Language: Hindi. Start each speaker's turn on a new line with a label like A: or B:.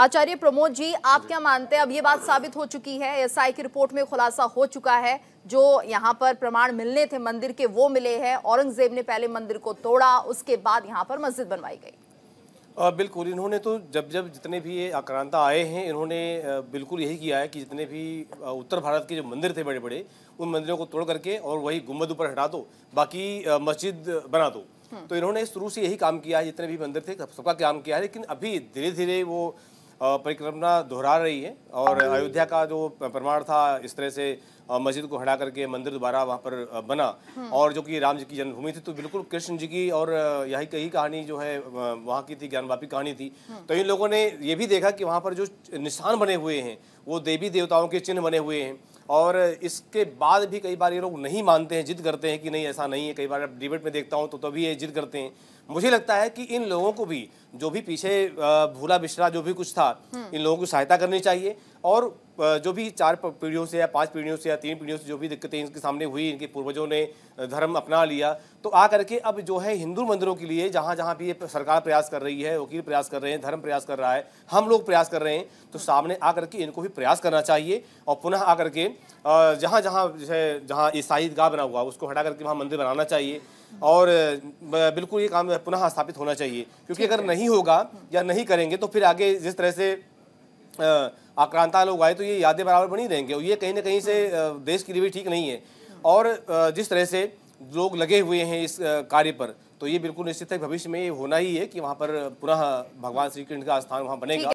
A: आचार्य प्रमोद जी आप क्या मानते हैं अब ये बात साबित हो चुकी है एसआई की रिपोर्ट में खुलासा हो चुका है जो यहाँ पर प्रमाण मिलने थे मंदिर के वो मिले हैं औरंगजेब ने पहले मंदिर को तोड़ा उसके बाद यहाँ पर मस्जिद बनवाई
B: गई बिल्कुल इन्होंने तो जब जब जितने भी ये आक्रांता आए हैं इन्होंने बिल्कुल यही किया है कि जितने भी उत्तर भारत के जो मंदिर थे बड़े बड़े उन मंदिरों को तोड़ करके और वही गुम्बद ऊपर हटा दो बाकी मस्जिद बना दो हम्म। तो इन्होंने शुरू से यही काम किया है जितने भी मंदिर थे सबका काम किया है लेकिन अभी धीरे धीरे वो परिक्रमा दोहरा रही है और हाँ अयोध्या का जो प्रमाण था इस तरह से मस्जिद को हटा करके मंदिर दोबारा वहाँ पर बना हाँ। और जो कि राम जी की जन्मभूमि थी तो बिल्कुल कृष्ण जी की और यही कही कहानी जो है वहाँ की थी ज्ञानवापी कहानी थी हाँ। तो इन लोगों ने ये भी देखा कि वहाँ पर जो निशान बने हुए हैं वो देवी देवताओं के चिन्ह बने हुए हैं और इसके बाद भी कई बार ये लोग नहीं मानते हैं जिद करते हैं कि नहीं ऐसा नहीं है कई बार डिबेट में देखता हूँ तो तभी ये जिद करते हैं मुझे लगता है कि इन लोगों को भी जो भी पीछे भूला बिस्टरा जो भी कुछ था हम्म। इन लोगों को सहायता करनी चाहिए और जो भी चार पीढ़ियों से या पांच पीढ़ियों से या तीन पीढ़ियों से जो भी दिक्कतें इनके सामने हुई इनके पूर्वजों ने धर्म अपना लिया तो आ करके अब जो है हिंदू मंदिरों के लिए जहाँ जहाँ भी ये सरकार प्रयास कर रही है वकील प्रयास कर रहे हैं धर्म प्रयास कर रहा है हम लोग प्रयास कर रहे हैं तो सामने आ करके इनको भी प्रयास करना चाहिए और पुनः आ करके जहाँ जहाँ जैसे जहाँ ईसाई गाह बना हुआ उसको हटा करके वहाँ मंदिर बनाना चाहिए और बिल्कुल ये काम पुनः स्थापित होना चाहिए क्योंकि अगर नहीं होगा या नहीं करेंगे तो फिर आगे जिस तरह से आक्रांता लोग आए तो ये यादें बराबर बनी रहेंगे और ये कहीं ना कहीं से देश के लिए भी ठीक नहीं है और जिस तरह से लोग लगे हुए हैं इस कार्य पर तो ये बिल्कुल निश्चित है भविष्य में ये होना ही है कि वहाँ पर पुनः भगवान श्री कृष्ण का स्थान वहाँ बनेगा